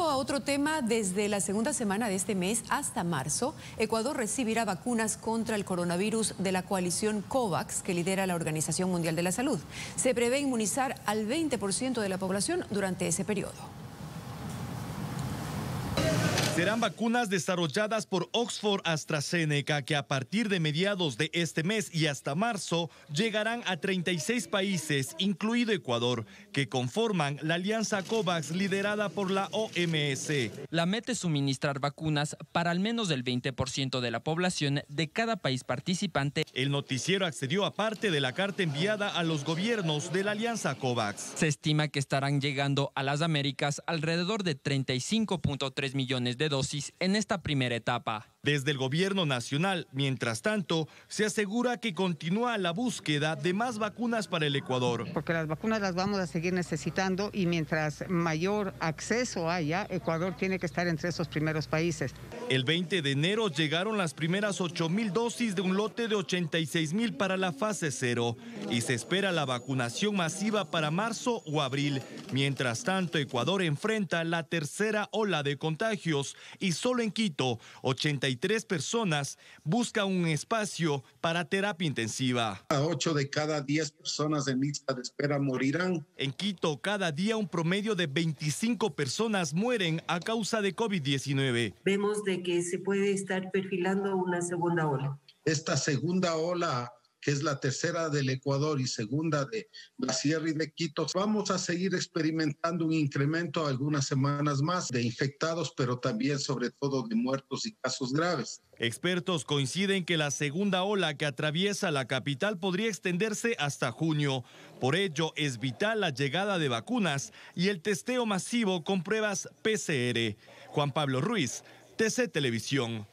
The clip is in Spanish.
a otro tema, desde la segunda semana de este mes hasta marzo, Ecuador recibirá vacunas contra el coronavirus de la coalición COVAX, que lidera la Organización Mundial de la Salud. Se prevé inmunizar al 20% de la población durante ese periodo. Serán vacunas desarrolladas por Oxford AstraZeneca que a partir de mediados de este mes y hasta marzo llegarán a 36 países, incluido Ecuador, que conforman la alianza COVAX liderada por la OMS. La meta es suministrar vacunas para al menos el 20% de la población de cada país participante. El noticiero accedió a parte de la carta enviada a los gobiernos de la alianza COVAX. Se estima que estarán llegando a las Américas alrededor de 35.3 millones de dosis en esta primera etapa. Desde el gobierno nacional, mientras tanto, se asegura que continúa la búsqueda de más vacunas para el Ecuador. Porque las vacunas las vamos a seguir necesitando y mientras mayor acceso haya, Ecuador tiene que estar entre esos primeros países. El 20 de enero llegaron las primeras 8 mil dosis de un lote de 86 mil para la fase cero y se espera la vacunación masiva para marzo o abril. Mientras tanto, Ecuador enfrenta la tercera ola de contagios y solo en Quito, 86 33 personas busca un espacio para terapia intensiva. A 8 de cada 10 personas en lista de espera morirán. En Quito, cada día un promedio de 25 personas mueren a causa de COVID-19. Vemos de que se puede estar perfilando una segunda ola. Esta segunda ola que es la tercera del Ecuador y segunda de la Sierra y de Quito, vamos a seguir experimentando un incremento algunas semanas más de infectados, pero también sobre todo de muertos y casos graves. Expertos coinciden que la segunda ola que atraviesa la capital podría extenderse hasta junio. Por ello, es vital la llegada de vacunas y el testeo masivo con pruebas PCR. Juan Pablo Ruiz, TC Televisión.